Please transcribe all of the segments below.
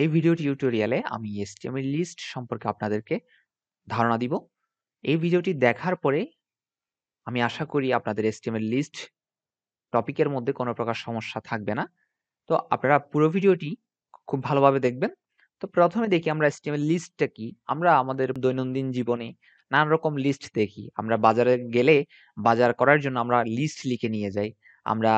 এই ভিডিও টিউটোরিয়ালে আমি এসটিএমএল লিস্ট সম্পর্কে আপনাদেরকে ধারণা দিব এই ভিডিওটি দেখার পরে আমি আশা করি আপনাদের এসটিএমএল লিস্ট টপিকের মধ্যে কোনো প্রকার সমস্যা থাকবে না তো আপনারা পুরো ভিডিওটি খুব ভালোভাবে দেখবেন তো প্রথমে দেখি আমরা এসটিএমএল লিস্টটা কি আমরা আমাদের দৈনন্দিন জীবনে নানা রকম লিস্ট দেখি আমরা বাজারে গেলে বাজার করার জন্য আমরা লিস্ট লিখে নিয়ে যাই আমরা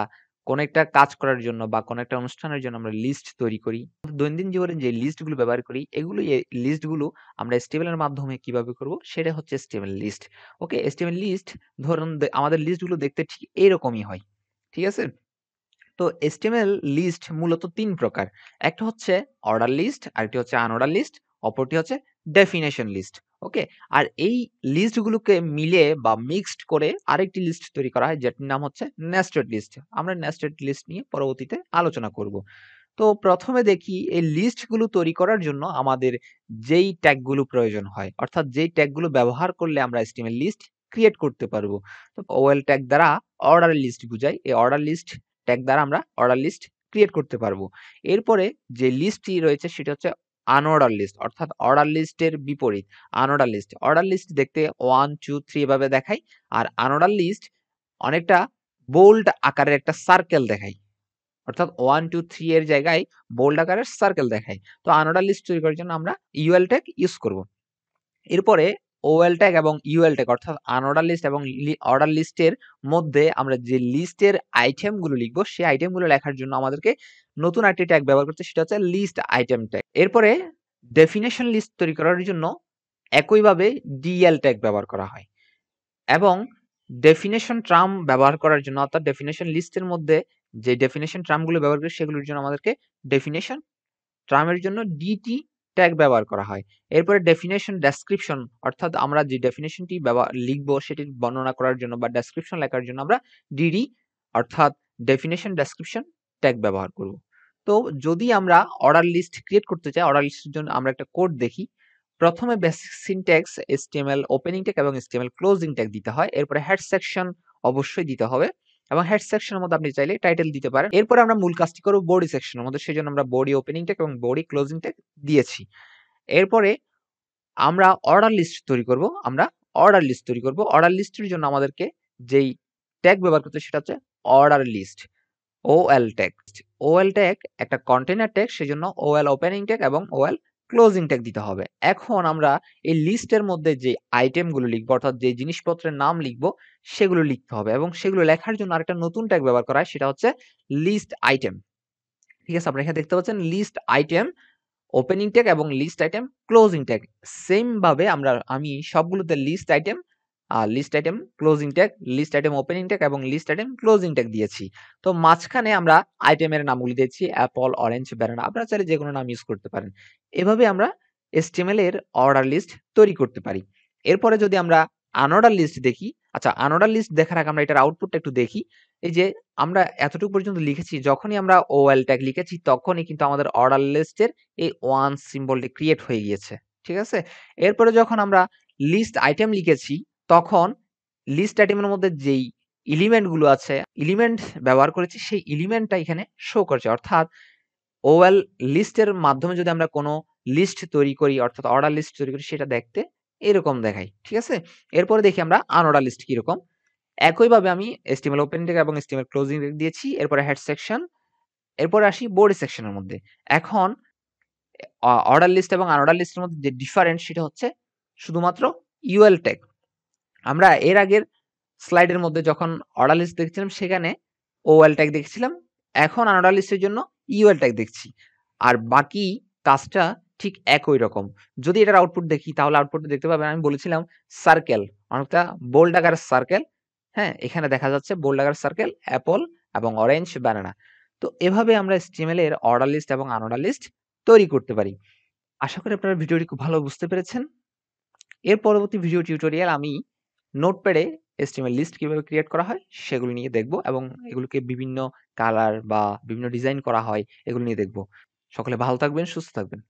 কোনো একটা কাজ করার জন্য বা কোনো একটা অনুষ্ঠানের জন্য আমরা লিস্ট তৈরি করি দৈনন্দিন জীবনে যে লিস্টগুলো ব্যবহার করি এগুলো লিস্টগুলো আমরা স্টেবলের মাধ্যমে কিভাবে করব সেটা হচ্ছে stable list okay stable list ধরুন আমাদের লিস্টগুলো দেখতে ঠিক এরকমই হয় ঠিক আছে তো এস্টেমেল লিস্ট মূলত তিন প্রকার একটা হচ্ছে অর্ডার লিস্ট আরেকটি হচ্ছে আনঅর্ডার লিস্ট অপরটি হচ্ছে ডেফিনেশন লিস্ট ওকে আর এই লিস্টগুলোকে মিলে বা মিক্সড করে আরেকটি লিস্ট তৈরি করা হয় যেটির নাম হচ্ছে নেস্টেড লিস্ট আমরা নেস্টেড লিস্ট নিয়ে পরবর্তীতে আলোচনা করব তো প্রথমে দেখি এই লিস্টগুলো তৈরি করার জন্য আমাদের যেই ট্যাগগুলো প্রয়োজন হয় অর্থাৎ যেই ট্যাগগুলো ব্যবহার করলে আমরা স্টিমের লিস্ট ক্রিয়েট করতে পারবো তো ওয়েল ট্যাগ দ্বারা অর্ডার লিস্ট বুঝাই এই অর্ডার লিস্ট ট্যাগ দ্বারা আমরা অর্ডার লিস্ট ক্রিয়েট করতে পারবো এরপরে যে লিস্টটি রয়েছে সেটা হচ্ছে আনঅর্ডার লিস্ট অর্থাৎ অর্ডার লিস্টের বিপরীত আনঅর্ডার লিস্ট অর্ডার লিস্ট দেখতে ওয়ান টু থ্রি এভাবে দেখাই আর আনঅর্ডার লিস্ট অনেকটা বোল্ড আকারের একটা সার্কেল দেখাই অর্থাৎ ওয়ান টু থ্রি এর জায়গায় বোল্ড আকারের সার্কেল দেখায় তো আনঅর্ডার লিস্ট তৈরি করার জন্য আমরা ইউএল ট্যাগ ইউজ করব এরপরে ওএল ট্যাগ এবং ইউএল ট্যাগ অর্থাৎ আনঅর্ডার লিস্ট এবং অর্ডার লিস্টের মধ্যে আমরা যে লিস্টের আইটেমগুলো লিখবো সেই আইটেমগুলো লেখার জন্য আমাদেরকে নতুন একটি ট্যাগ ব্যবহার করতে সেটা হচ্ছে লিস্ট আইটেম ট্যাগ এরপরে ডেফিনেশন লিস্ট তৈরি করার জন্য একইভাবে ডিএল ট্যাগ ব্যবহার করা হয় এবং ডেফিনেশন ট্রাম ব্যবহার করার জন্য অর্থাৎ ডেফিনেশন লিস্টের মধ্যে যে ডেফিনেশন ট্রামগুলো ব্যবহার করে সেগুলোর জন্য আমাদেরকে ডেফিনেশন ট্রামের জন্য ডিটি ট্যাগ ব্যবহার করা হয় এরপরে ডেফিনেশন ডেসক্রিপশন অর্থাৎ আমরা যে ডেফিনেশনটি ব্যবহার লিখবো সেটির বর্ণনা করার জন্য বা ডেসক্রিপশন লেখার জন্য আমরা ডিডি অর্থাৎ ডেফিনেশন ডেসক্রিপশন ট্যাগ ব্যবহার করব তো যদি আমরা অর্ডার লিস্ট ক্রিয়েট করতে চাই অর্ডার লিস্টের জন্য আমরা একটা কোড দেখি প্রথমে basic syntax HTML opening tag এবং এসটিএমএল ক্লোজিং ট্যাগ দিতে হয় এরপরে হেড সেকশন অবশ্যই দিতে হবে এবং হেড সেকশনের মধ্যে আপনি চাইলে টাইটেল দিতে পারেন এরপর আমরা মূল কাজটি করবো বডি সেকশনের মধ্যে সেই জন্য আমরা বডি ওপেনিং টেক এবং বডি ক্লোজিং টেক দিয়েছি এরপরে আমরা অর্ডার লিস্ট তৈরি করব আমরা অর্ডার লিস্ট তৈরি করব অর্ডার লিস্টের জন্য আমাদেরকে যেই ট্যাগ ব্যবহার করতে সেটা হচ্ছে order list OL tag OL tag একটা কন্টেনার ট্যাগ জন্য ওএল ওপেনিং ট্যাগ এবং ওএল ক্লোজিং ট্যাগ দিতে হবে এখন আমরা এই লিস্টের মধ্যে যে আইটেমগুলো লিখবো অর্থাৎ যে জিনিসপত্রের নাম লিখবো সেগুলো লিখতে হবে এবং সেগুলো লেখার জন্য আরেকটা নতুন ট্যাগ ব্যবহার করা হয় সেটা হচ্ছে লিস্ট আইটেম ঠিক আছে আপনারা এখানে দেখতে পাচ্ছেন লিস্ট আইটেম ওপেনিং ট্যাগ এবং লিস্ট আইটেম ক্লোজিং ট্যাগ ভাবে আমরা আমি সবগুলোতে লিস্ট আইটেম আর list item closing tag list item opening tag এবং লিস্ট আইটেম ক্লোজিং ট্যাগ দিয়েছি তো মাঝখানে আমরা আইটেমের নামগুলি দিয়েছি অ্যাপল অরেঞ্জ ব্যানানা আপনারা চাইলে যে কোনো নাম ইউজ করতে পারেন এভাবে আমরা এসটিএমএল এর অর্ডার লিস্ট তৈরি করতে পারি এরপরে যদি আমরা আনঅর্ডার লিস্ট দেখি আচ্ছা আনঅর্ডার লিস্ট দেখার আগে আমরা এটার আউটপুটটা একটু দেখি এই যে আমরা এতটুকু পর্যন্ত লিখেছি যখনই আমরা ওএল ট্যাগ লিখেছি তখনই কিন্তু আমাদের অর্ডার লিস্টের এই ওয়ান সিম্বলটি ক্রিয়েট হয়ে গিয়েছে ঠিক আছে এরপরে যখন আমরা লিস্ট আইটেম লিখেছি তখন লিস্ট আইটেমের মধ্যে যেই ইলিমেন্টগুলো আছে ইলিমেন্ট ব্যবহার করেছি সেই ইলিমেন্টটা এখানে শো করছে অর্থাৎ ওয়েল লিস্টের মাধ্যমে যদি আমরা কোনো লিস্ট তৈরি করি অর্থাৎ অর্ডার লিস্ট তৈরি করি সেটা দেখতে এরকম দেখাই ঠিক আছে এরপরে দেখি আমরা আনঅর্ডার লিস্ট কীরকম একইভাবে আমি এস্টিমেল ওপেন টেক এবং এস্টিমেল ক্লোজিং টেক দিয়েছি এরপরে হেড সেকশন এরপরে আসি বোর্ড সেকশনের মধ্যে এখন অর্ডার লিস্ট এবং আনঅর্ডার লিস্টের মধ্যে যে ডিফারেন্স সেটা হচ্ছে শুধুমাত্র ইউএল ট্যাগ আমরা এর আগের স্লাইডের মধ্যে যখন অর্ডার লিস্ট দেখছিলাম সেখানে ওএল ট্যাগ দেখছিলাম এখন আনঅর্ডার লিস্টের জন্য ইউএল ট্যাগ দেখছি আর বাকি কাজটা ঠিক একই রকম যদি এটার আউটপুট দেখি তাহলে আউটপুট দেখতে পাবেন আমি বলেছিলাম সার্কেল অনেকটা বোল্ড আকার সার্কেল হ্যাঁ এখানে দেখা যাচ্ছে বোল্ড আকার সার্কেল অ্যাপল এবং অরেঞ্জ ব্যানানা তো এভাবে আমরা স্টিমেল এর অর্ডার লিস্ট এবং আনঅর্ডার লিস্ট তৈরি করতে পারি আশা করি আপনারা ভিডিওটি খুব ভালো বুঝতে পেরেছেন এর পরবর্তী ভিডিও টিউটোরিয়াল আমি নোটপ্যাডে এস্টিমের লিস্ট কীভাবে ক্রিয়েট করা হয় সেগুলো নিয়ে দেখব এবং এগুলোকে বিভিন্ন কালার বা বিভিন্ন ডিজাইন করা হয় এগুলো নিয়ে দেখব সকলে ভালো থাকবেন সুস্থ থাকবেন